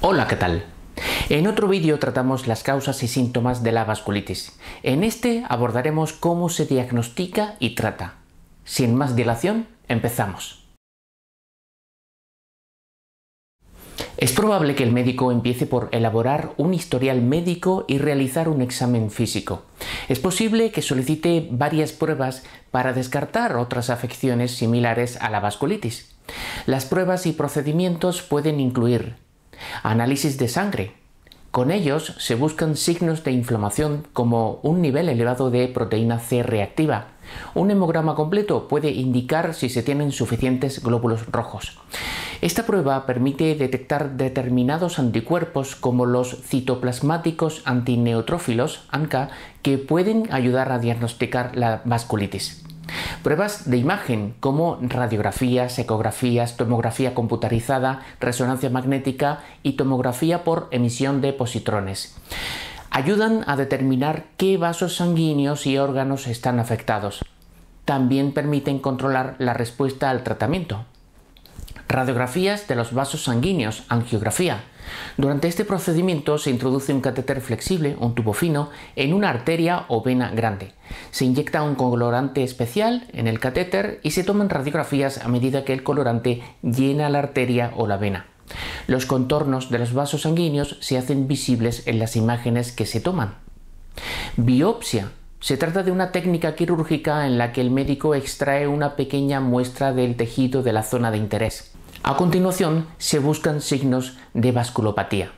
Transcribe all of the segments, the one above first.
Hola, ¿qué tal? En otro vídeo tratamos las causas y síntomas de la vasculitis. En este abordaremos cómo se diagnostica y trata. Sin más dilación, empezamos. Es probable que el médico empiece por elaborar un historial médico y realizar un examen físico. Es posible que solicite varias pruebas para descartar otras afecciones similares a la vasculitis. Las pruebas y procedimientos pueden incluir análisis de sangre. Con ellos se buscan signos de inflamación como un nivel elevado de proteína C reactiva. Un hemograma completo puede indicar si se tienen suficientes glóbulos rojos. Esta prueba permite detectar determinados anticuerpos como los citoplasmáticos antineutrófilos ANCA que pueden ayudar a diagnosticar la vasculitis. Pruebas de imagen como radiografías, ecografías, tomografía computarizada, resonancia magnética y tomografía por emisión de positrones ayudan a determinar qué vasos sanguíneos y órganos están afectados. También permiten controlar la respuesta al tratamiento radiografías de los vasos sanguíneos, angiografía. Durante este procedimiento se introduce un catéter flexible, un tubo fino, en una arteria o vena grande. Se inyecta un colorante especial en el catéter y se toman radiografías a medida que el colorante llena la arteria o la vena. Los contornos de los vasos sanguíneos se hacen visibles en las imágenes que se toman. Biopsia se trata de una técnica quirúrgica en la que el médico extrae una pequeña muestra del tejido de la zona de interés. A continuación se buscan signos de vasculopatía.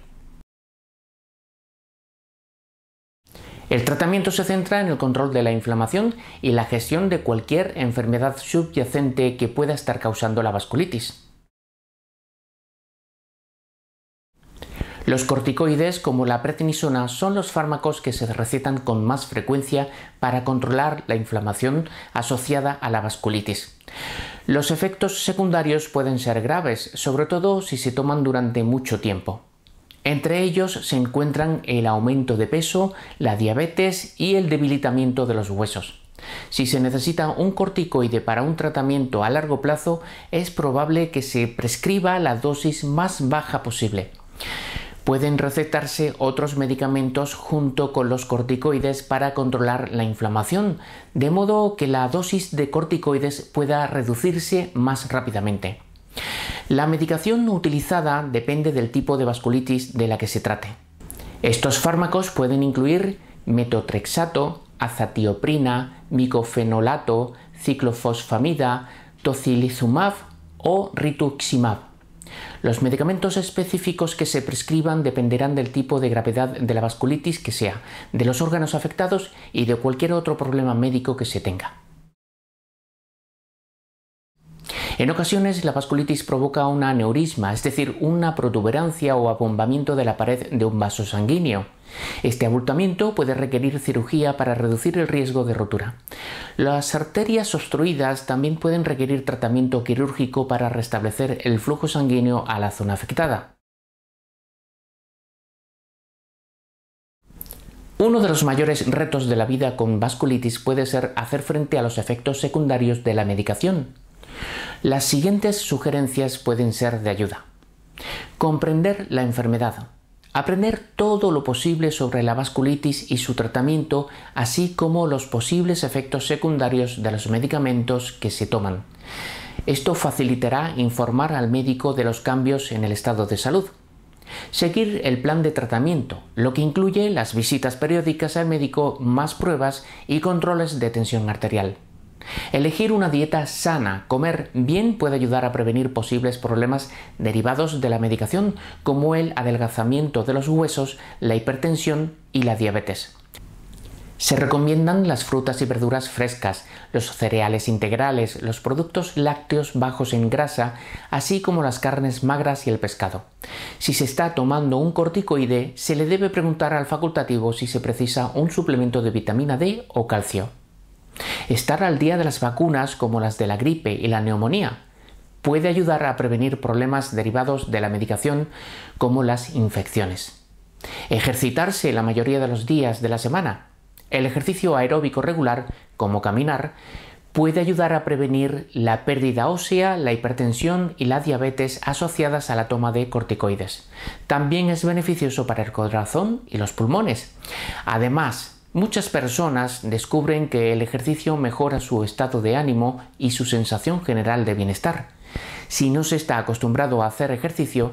El tratamiento se centra en el control de la inflamación y la gestión de cualquier enfermedad subyacente que pueda estar causando la vasculitis. Los corticoides como la prednisona son los fármacos que se recetan con más frecuencia para controlar la inflamación asociada a la vasculitis. Los efectos secundarios pueden ser graves, sobre todo si se toman durante mucho tiempo. Entre ellos se encuentran el aumento de peso, la diabetes y el debilitamiento de los huesos. Si se necesita un corticoide para un tratamiento a largo plazo, es probable que se prescriba la dosis más baja posible pueden recetarse otros medicamentos junto con los corticoides para controlar la inflamación, de modo que la dosis de corticoides pueda reducirse más rápidamente. La medicación utilizada depende del tipo de vasculitis de la que se trate. Estos fármacos pueden incluir metotrexato, azatioprina, micofenolato, ciclofosfamida, tocilizumab o rituximab. Los medicamentos específicos que se prescriban dependerán del tipo de gravedad de la vasculitis que sea, de los órganos afectados y de cualquier otro problema médico que se tenga. En ocasiones la vasculitis provoca un aneurisma, es decir, una protuberancia o abombamiento de la pared de un vaso sanguíneo. Este abultamiento puede requerir cirugía para reducir el riesgo de rotura. Las arterias obstruidas también pueden requerir tratamiento quirúrgico para restablecer el flujo sanguíneo a la zona afectada. Uno de los mayores retos de la vida con vasculitis puede ser hacer frente a los efectos secundarios de la medicación. Las siguientes sugerencias pueden ser de ayuda. Comprender la enfermedad. Aprender todo lo posible sobre la vasculitis y su tratamiento, así como los posibles efectos secundarios de los medicamentos que se toman. Esto facilitará informar al médico de los cambios en el estado de salud. Seguir el plan de tratamiento, lo que incluye las visitas periódicas al médico, más pruebas y controles de tensión arterial. Elegir una dieta sana, comer bien puede ayudar a prevenir posibles problemas derivados de la medicación, como el adelgazamiento de los huesos, la hipertensión y la diabetes. Se recomiendan las frutas y verduras frescas, los cereales integrales, los productos lácteos bajos en grasa, así como las carnes magras y el pescado. Si se está tomando un corticoide, se le debe preguntar al facultativo si se precisa un suplemento de vitamina D o calcio. Estar al día de las vacunas como las de la gripe y la neumonía puede ayudar a prevenir problemas derivados de la medicación como las infecciones. Ejercitarse la mayoría de los días de la semana. El ejercicio aeróbico regular, como caminar, puede ayudar a prevenir la pérdida ósea, la hipertensión y la diabetes asociadas a la toma de corticoides. También es beneficioso para el corazón y los pulmones. Además, Muchas personas descubren que el ejercicio mejora su estado de ánimo y su sensación general de bienestar. Si no se está acostumbrado a hacer ejercicio,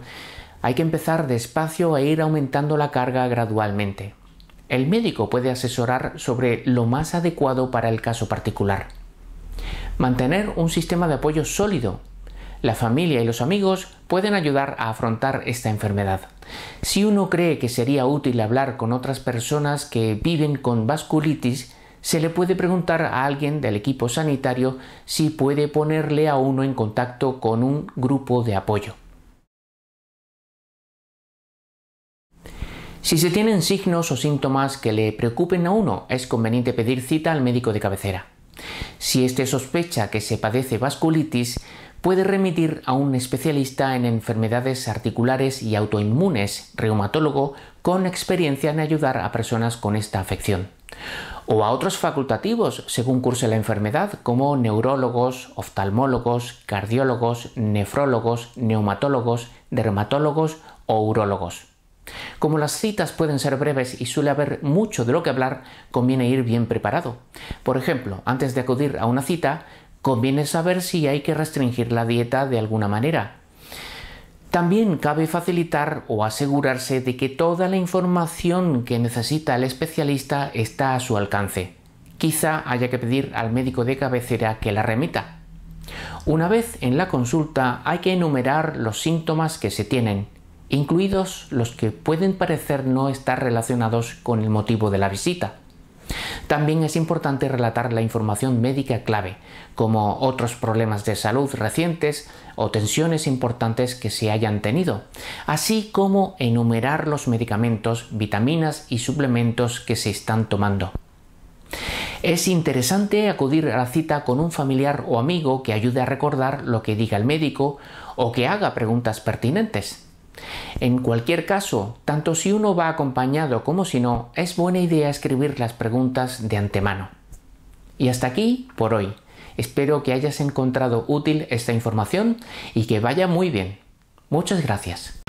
hay que empezar despacio e ir aumentando la carga gradualmente. El médico puede asesorar sobre lo más adecuado para el caso particular. Mantener un sistema de apoyo sólido la familia y los amigos pueden ayudar a afrontar esta enfermedad. Si uno cree que sería útil hablar con otras personas que viven con vasculitis, se le puede preguntar a alguien del equipo sanitario si puede ponerle a uno en contacto con un grupo de apoyo. Si se tienen signos o síntomas que le preocupen a uno, es conveniente pedir cita al médico de cabecera. Si éste sospecha que se padece vasculitis, puede remitir a un especialista en enfermedades articulares y autoinmunes, reumatólogo, con experiencia en ayudar a personas con esta afección. O a otros facultativos, según curse la enfermedad, como neurólogos, oftalmólogos, cardiólogos, nefrólogos, neumatólogos, dermatólogos o urólogos. Como las citas pueden ser breves y suele haber mucho de lo que hablar, conviene ir bien preparado. Por ejemplo, antes de acudir a una cita, conviene saber si hay que restringir la dieta de alguna manera. También cabe facilitar o asegurarse de que toda la información que necesita el especialista está a su alcance. Quizá haya que pedir al médico de cabecera que la remita. Una vez en la consulta hay que enumerar los síntomas que se tienen, incluidos los que pueden parecer no estar relacionados con el motivo de la visita. También es importante relatar la información médica clave, como otros problemas de salud recientes o tensiones importantes que se hayan tenido, así como enumerar los medicamentos, vitaminas y suplementos que se están tomando. Es interesante acudir a la cita con un familiar o amigo que ayude a recordar lo que diga el médico o que haga preguntas pertinentes. En cualquier caso, tanto si uno va acompañado como si no, es buena idea escribir las preguntas de antemano. Y hasta aquí por hoy. Espero que hayas encontrado útil esta información y que vaya muy bien. Muchas gracias.